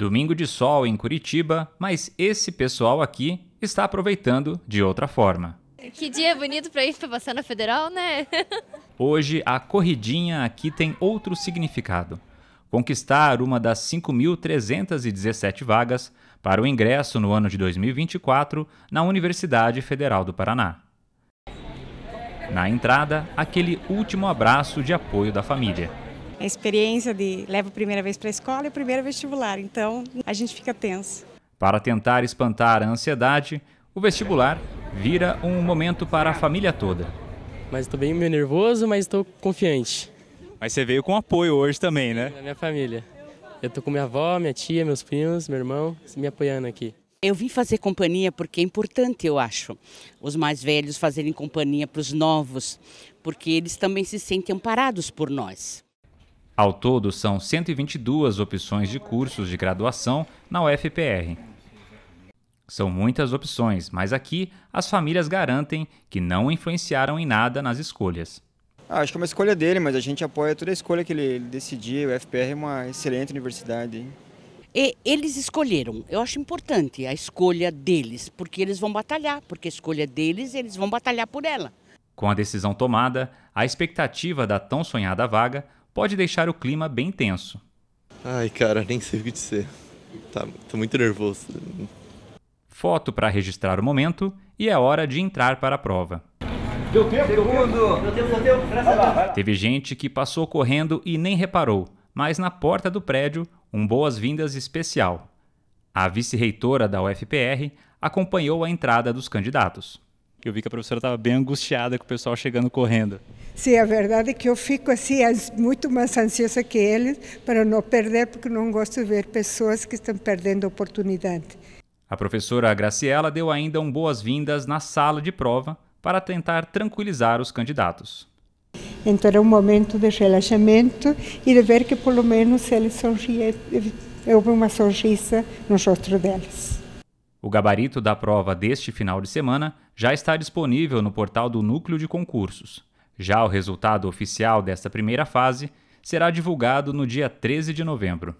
Domingo de sol em Curitiba, mas esse pessoal aqui está aproveitando de outra forma. Que dia bonito para ir para a na Federal, né? Hoje a corridinha aqui tem outro significado. Conquistar uma das 5.317 vagas para o ingresso no ano de 2024 na Universidade Federal do Paraná. Na entrada, aquele último abraço de apoio da família a experiência de leva a primeira vez para a escola e a primeira vestibular, então a gente fica tenso. Para tentar espantar a ansiedade, o vestibular vira um momento para a família toda. Mas estou bem meio nervoso, mas estou confiante. Mas você veio com apoio hoje também, né? Da minha família. Eu estou com minha avó, minha tia, meus primos, meu irmão, me apoiando aqui. Eu vim fazer companhia porque é importante, eu acho, os mais velhos fazerem companhia para os novos, porque eles também se sentem amparados por nós. Ao todo, são 122 opções de cursos de graduação na UFPR. São muitas opções, mas aqui as famílias garantem que não influenciaram em nada nas escolhas. Ah, acho que é uma escolha dele, mas a gente apoia toda a escolha que ele decidir. O UFPR é uma excelente universidade. E eles escolheram. Eu acho importante a escolha deles, porque eles vão batalhar, porque a escolha deles, eles vão batalhar por ela. Com a decisão tomada, a expectativa da tão sonhada vaga pode deixar o clima bem tenso. Ai, cara, nem sei o que dizer. Tá, tô muito nervoso. Foto para registrar o momento e é hora de entrar para a prova. Deu tempo, Segundo. deu tempo, deu tempo. Teve gente que passou correndo e nem reparou, mas na porta do prédio, um boas-vindas especial. A vice-reitora da UFPR acompanhou a entrada dos candidatos. Eu vi que a professora estava bem angustiada com o pessoal chegando correndo. Sim, a verdade é que eu fico assim muito mais ansiosa que eles para não perder, porque não gosto de ver pessoas que estão perdendo oportunidade. A professora Graciela deu ainda um boas-vindas na sala de prova para tentar tranquilizar os candidatos. Então era um momento de relaxamento e de ver que pelo menos eles sorriam, eh, houve uma sorrisa nos rosto deles. O gabarito da prova deste final de semana já está disponível no portal do Núcleo de Concursos. Já o resultado oficial desta primeira fase será divulgado no dia 13 de novembro.